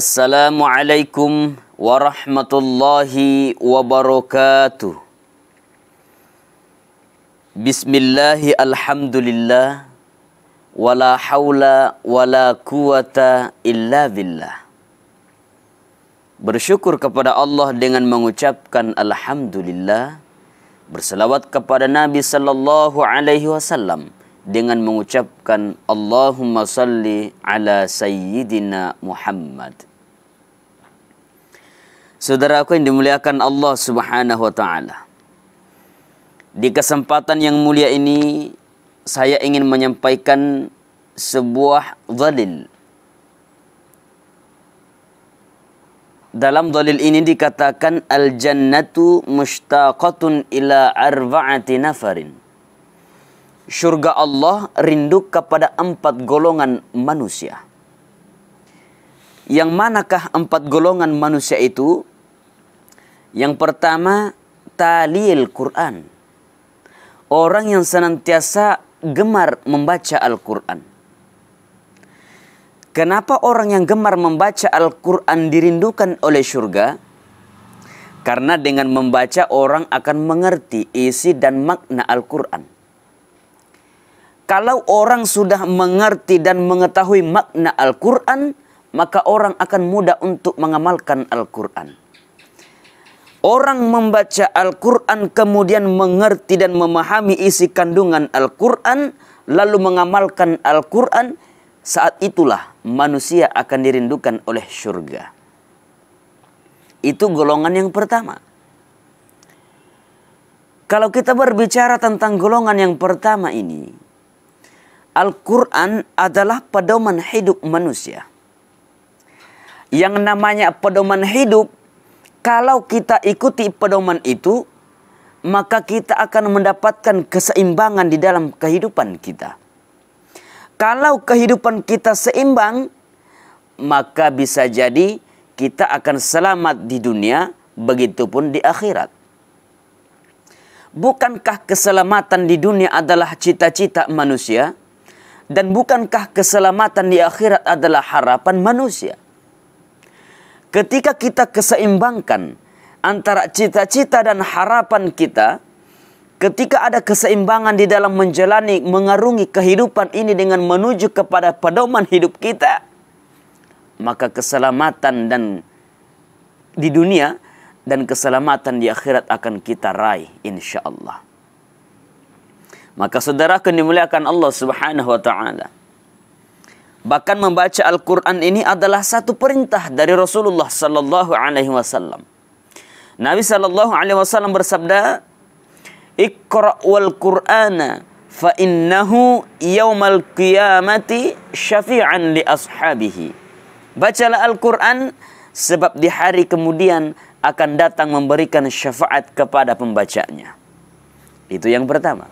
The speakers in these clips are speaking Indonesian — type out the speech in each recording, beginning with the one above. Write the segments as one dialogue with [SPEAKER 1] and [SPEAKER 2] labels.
[SPEAKER 1] Assalamualaikum warahmatullahi wabarakatuh Bismillah alhamdulillah Wala hawla wala quwata illa billah Bersyukur kepada Allah dengan mengucapkan Alhamdulillah Berselawat kepada Nabi Sallallahu Alaihi Wasallam dengan mengucapkan Allahumma salli ala sayyidina Muhammad. Saudara aku yang dimuliakan Allah subhanahu wa ta'ala. Di kesempatan yang mulia ini, saya ingin menyampaikan sebuah dalil. Dalam dalil ini dikatakan, Al-jannatu mushtaqatun ila arba'ati nafarin. Syurga Allah rindu kepada empat golongan manusia. Yang manakah empat golongan manusia Itu. Yang pertama, talil Quran. Orang yang senantiasa gemar membaca Al-Quran. Kenapa orang yang gemar membaca Al-Quran dirindukan oleh syurga? Karena dengan membaca orang akan mengerti isi dan makna Al-Quran. Kalau orang sudah mengerti dan mengetahui makna Al-Quran, maka orang akan mudah untuk mengamalkan Al-Quran. Orang membaca Al-Quran kemudian mengerti dan memahami isi kandungan Al-Quran, lalu mengamalkan Al-Quran, saat itulah manusia akan dirindukan oleh syurga Itu golongan yang pertama. Kalau kita berbicara tentang golongan yang pertama ini, Al-Quran adalah pedoman hidup manusia. Yang namanya pedoman hidup kalau kita ikuti pedoman itu, maka kita akan mendapatkan keseimbangan di dalam kehidupan kita. Kalau kehidupan kita seimbang, maka bisa jadi kita akan selamat di dunia, begitupun di akhirat. Bukankah keselamatan di dunia adalah cita-cita manusia? Dan bukankah keselamatan di akhirat adalah harapan manusia? Ketika kita keseimbangkan antara cita-cita dan harapan kita, ketika ada keseimbangan di dalam menjalani mengarungi kehidupan ini dengan menuju kepada pedoman hidup kita, maka keselamatan dan di dunia dan keselamatan di akhirat akan kita raih insya Allah. Maka saudara dimuliakan Allah Subhanahu wa taala. Bahkan membaca Al-Quran ini adalah satu perintah dari Rasulullah Sallallahu Alaihi Wasallam. Nabi Sallallahu Alaihi Wasallam bersabda, "Ikra wal Qur'ana fa innahu yaumal qiyamati syafi'an li ashabihi." Bacalah Al-Quran sebab di hari kemudian akan datang memberikan syafaat kepada pembacanya. Itu yang pertama.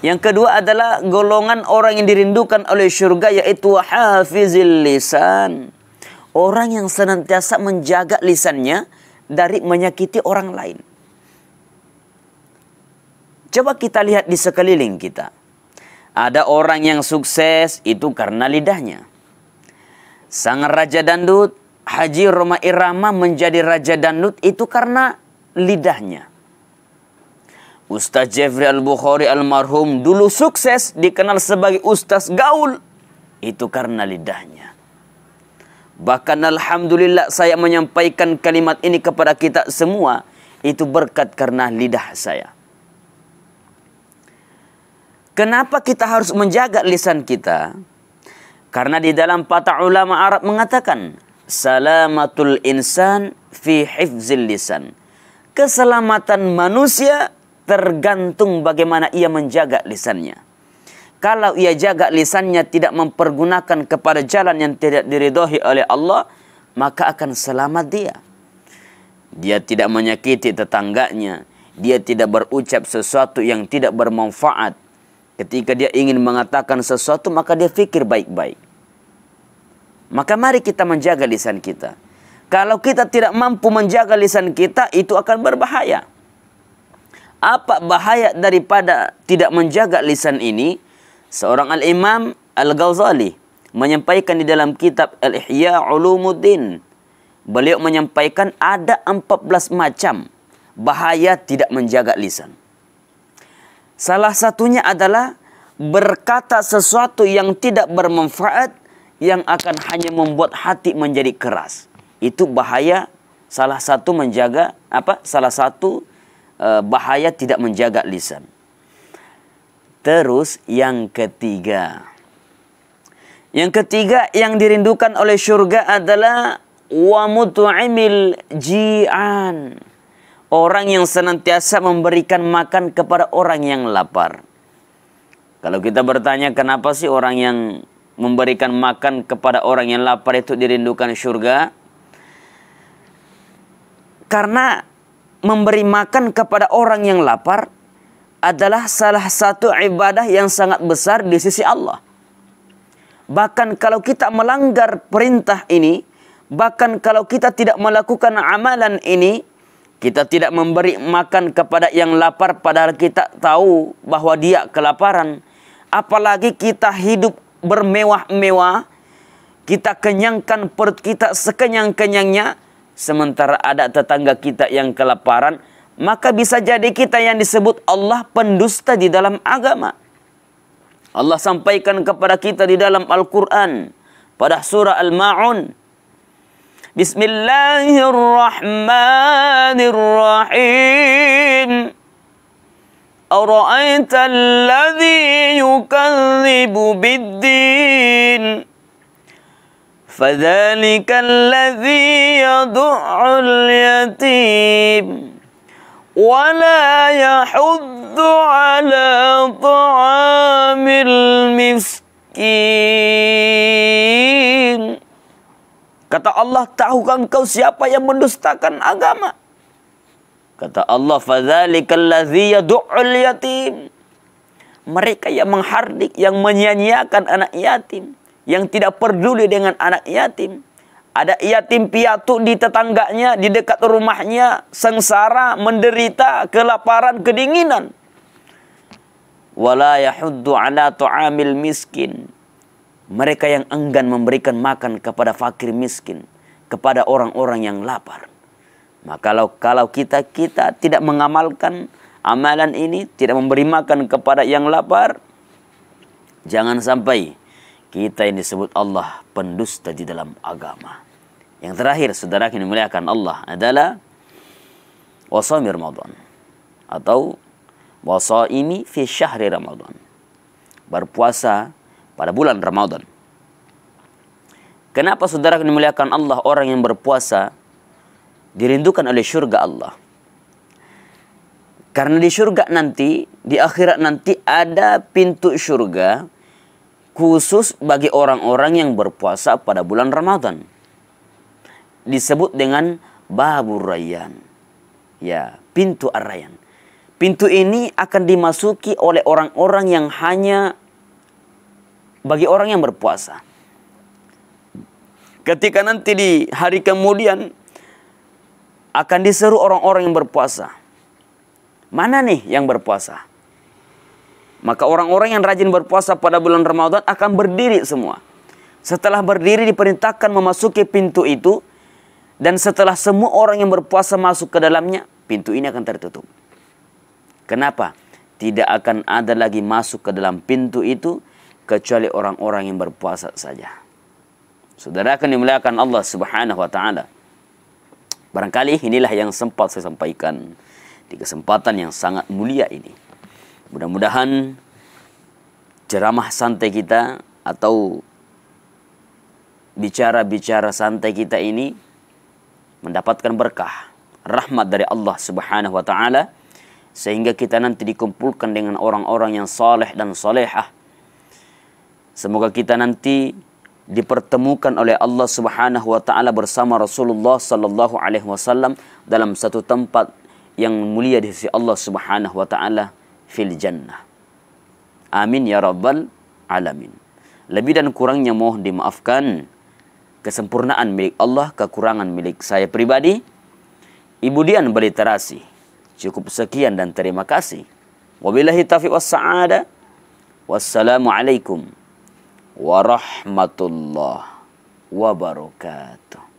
[SPEAKER 1] Yang kedua adalah golongan orang yang dirindukan oleh syurga yaitu hafizil lisan. Orang yang senantiasa menjaga lisannya dari menyakiti orang lain. Coba kita lihat di sekeliling kita. Ada orang yang sukses itu karena lidahnya. Sang Raja Dandut, Haji Roma Irama menjadi Raja Dandut itu karena lidahnya. Ustaz Jeffrey Al-Bukhari almarhum dulu sukses dikenal sebagai Ustaz Gaul. Itu karena lidahnya. Bahkan Alhamdulillah saya menyampaikan kalimat ini kepada kita semua. Itu berkat karena lidah saya. Kenapa kita harus menjaga lisan kita? Karena di dalam patah ulama Arab mengatakan, Salamatul insan fi hifzil lisan. Keselamatan manusia tergantung bagaimana ia menjaga lisannya. Kalau ia jaga lisannya tidak mempergunakan kepada jalan yang tidak diridhoi oleh Allah, maka akan selamat dia. Dia tidak menyakiti tetangganya, dia tidak berucap sesuatu yang tidak bermanfaat. Ketika dia ingin mengatakan sesuatu, maka dia fikir baik-baik. Maka mari kita menjaga lisan kita. Kalau kita tidak mampu menjaga lisan kita, itu akan berbahaya apa bahaya daripada tidak menjaga lisan ini? Seorang al-imam al-Ghazali menyampaikan di dalam kitab Al-Ihya Ulumuddin. Beliau menyampaikan ada 14 macam bahaya tidak menjaga lisan. Salah satunya adalah berkata sesuatu yang tidak bermanfaat yang akan hanya membuat hati menjadi keras. Itu bahaya salah satu menjaga apa? Salah satu Eh, bahaya tidak menjaga lisan. Terus yang ketiga. Yang ketiga yang dirindukan oleh syurga adalah wa mut'imil ji'an. Orang yang senantiasa memberikan makan kepada orang yang lapar. Kalau kita bertanya kenapa sih orang yang memberikan makan kepada orang yang lapar itu dirindukan syurga? Karena memberi makan kepada orang yang lapar adalah salah satu ibadah yang sangat besar di sisi Allah. Bahkan kalau kita melanggar perintah ini, bahkan kalau kita tidak melakukan amalan ini, kita tidak memberi makan kepada yang lapar padahal kita tahu bahwa dia kelaparan. Apalagi kita hidup bermewah-mewah, kita kenyangkan perut kita sekenyang-kenyangnya, sementara ada tetangga kita yang kelaparan, maka bisa jadi kita yang disebut Allah pendusta di dalam agama. Allah sampaikan kepada kita di dalam Al-Quran pada surah Al-Ma'un. Bismillahirrahmanirrahim. Ara'aita alladhi يكذب biddin. فذلك الذي يدع اليتيم ولا يحض على طعام المسكين Kata Allah, tahukah engkau siapa yang mendustakan agama? Kata Allah, فَذَلِكَ الَّذِي يَدُعُ yatim. Mereka yang menghardik, yang menyanyiakan anak yatim yang tidak peduli dengan anak yatim. Ada yatim piatu di tetangganya, di dekat rumahnya, sengsara, menderita, kelaparan, kedinginan. Wala yahuddu ala tu'amil miskin. Mereka yang enggan memberikan makan kepada fakir miskin, kepada orang-orang yang lapar. Maka kalau, kalau kita kita tidak mengamalkan amalan ini, tidak memberi makan kepada yang lapar, jangan sampai kita yang disebut Allah pendusta di dalam agama. Yang terakhir, saudara yang dimuliakan Allah adalah wasami Ramadan atau wasaimi fi syahri Ramadan. Berpuasa pada bulan Ramadan. Kenapa saudara yang dimuliakan Allah orang yang berpuasa dirindukan oleh syurga Allah? Karena di syurga nanti, di akhirat nanti ada pintu syurga khusus bagi orang-orang yang berpuasa pada bulan Ramadan. Disebut dengan Babur Rayyan. Ya, pintu ar Pintu ini akan dimasuki oleh orang-orang yang hanya bagi orang yang berpuasa. Ketika nanti di hari kemudian akan diseru orang-orang yang berpuasa. Mana nih yang berpuasa? Maka orang-orang yang rajin berpuasa pada bulan Ramadan akan berdiri semua. Setelah berdiri diperintahkan memasuki pintu itu dan setelah semua orang yang berpuasa masuk ke dalamnya, pintu ini akan tertutup. Kenapa? Tidak akan ada lagi masuk ke dalam pintu itu kecuali orang-orang yang berpuasa saja. Saudara akan dimuliakan Allah Subhanahu wa taala. Barangkali inilah yang sempat saya sampaikan di kesempatan yang sangat mulia ini. Mudah-mudahan ceramah santai kita atau bicara-bicara santai kita ini mendapatkan berkah rahmat dari Allah Subhanahu wa taala sehingga kita nanti dikumpulkan dengan orang-orang yang saleh dan salehah. Semoga kita nanti dipertemukan oleh Allah Subhanahu wa taala bersama Rasulullah sallallahu alaihi wasallam dalam satu tempat yang mulia di sisi Allah Subhanahu wa taala fil jannah. Amin ya rabbal alamin. Lebih dan kurangnya mohon dimaafkan. Kesempurnaan milik Allah, kekurangan milik saya pribadi. Ibu Dian Beliterasi. Cukup sekian dan terima kasih. Wabillahi taufiq wassa'ada. Wassalamualaikum warahmatullahi wabarakatuh.